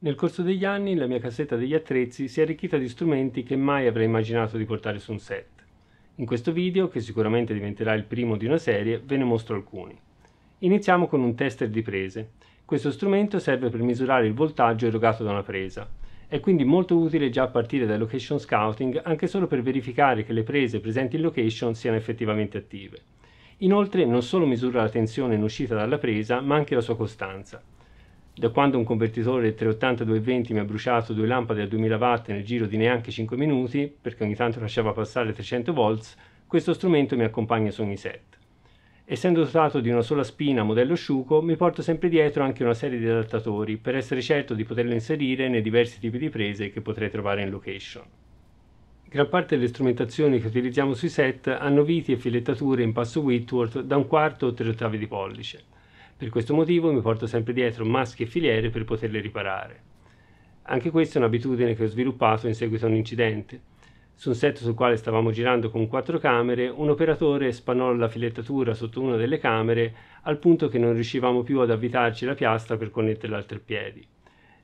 Nel corso degli anni la mia cassetta degli attrezzi si è arricchita di strumenti che mai avrei immaginato di portare su un set. In questo video, che sicuramente diventerà il primo di una serie, ve ne mostro alcuni. Iniziamo con un tester di prese. Questo strumento serve per misurare il voltaggio erogato da una presa. È quindi molto utile già a partire dal location scouting anche solo per verificare che le prese presenti in location siano effettivamente attive. Inoltre non solo misura la tensione in uscita dalla presa, ma anche la sua costanza da quando un convertitore 380-220 mi ha bruciato due lampade a 2000 watt nel giro di neanche 5 minuti, perché ogni tanto lasciava passare 300 volts, questo strumento mi accompagna su ogni set. Essendo dotato di una sola spina modello sciuco, mi porto sempre dietro anche una serie di adattatori per essere certo di poterlo inserire nei diversi tipi di prese che potrei trovare in location. Gran parte delle strumentazioni che utilizziamo sui set hanno viti e filettature in passo Whitworth da un quarto o tre ottavi di pollice. Per questo motivo mi porto sempre dietro maschi e filiere per poterle riparare. Anche questa è un'abitudine che ho sviluppato in seguito a un incidente. Su un set sul quale stavamo girando con quattro camere, un operatore spanò la filettatura sotto una delle camere al punto che non riuscivamo più ad avvitarci la piastra per connetterla al treppiedi.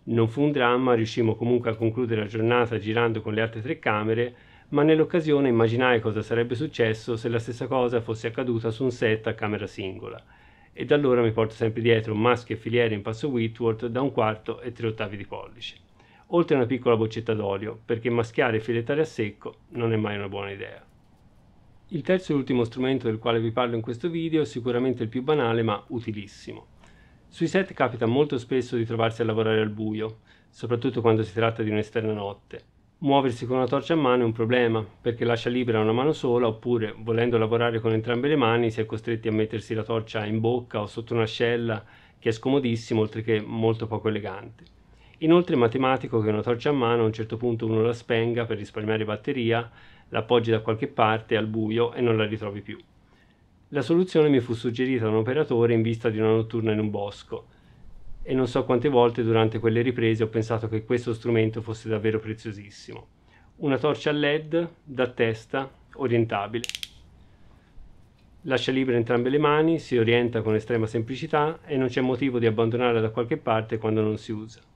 Non fu un dramma, riuscimmo comunque a concludere la giornata girando con le altre tre camere, ma nell'occasione immaginai cosa sarebbe successo se la stessa cosa fosse accaduta su un set a camera singola e da allora mi porto sempre dietro un maschio e filiere in passo Whitworth da un quarto e tre ottavi di pollice, oltre a una piccola boccetta d'olio, perché maschiare e filettare a secco non è mai una buona idea. Il terzo e ultimo strumento del quale vi parlo in questo video è sicuramente il più banale ma utilissimo. Sui set capita molto spesso di trovarsi a lavorare al buio, soprattutto quando si tratta di un'esterna notte, muoversi con una torcia a mano è un problema perché lascia libera una mano sola oppure volendo lavorare con entrambe le mani si è costretti a mettersi la torcia in bocca o sotto un'ascella che è scomodissimo oltre che molto poco elegante. Inoltre è matematico che una torcia a mano a un certo punto uno la spenga per risparmiare batteria, la appoggi da qualche parte al buio e non la ritrovi più. La soluzione mi fu suggerita da un operatore in vista di una notturna in un bosco e non so quante volte durante quelle riprese ho pensato che questo strumento fosse davvero preziosissimo. Una torcia LED da testa orientabile. Lascia libera entrambe le mani, si orienta con estrema semplicità e non c'è motivo di abbandonarla da qualche parte quando non si usa.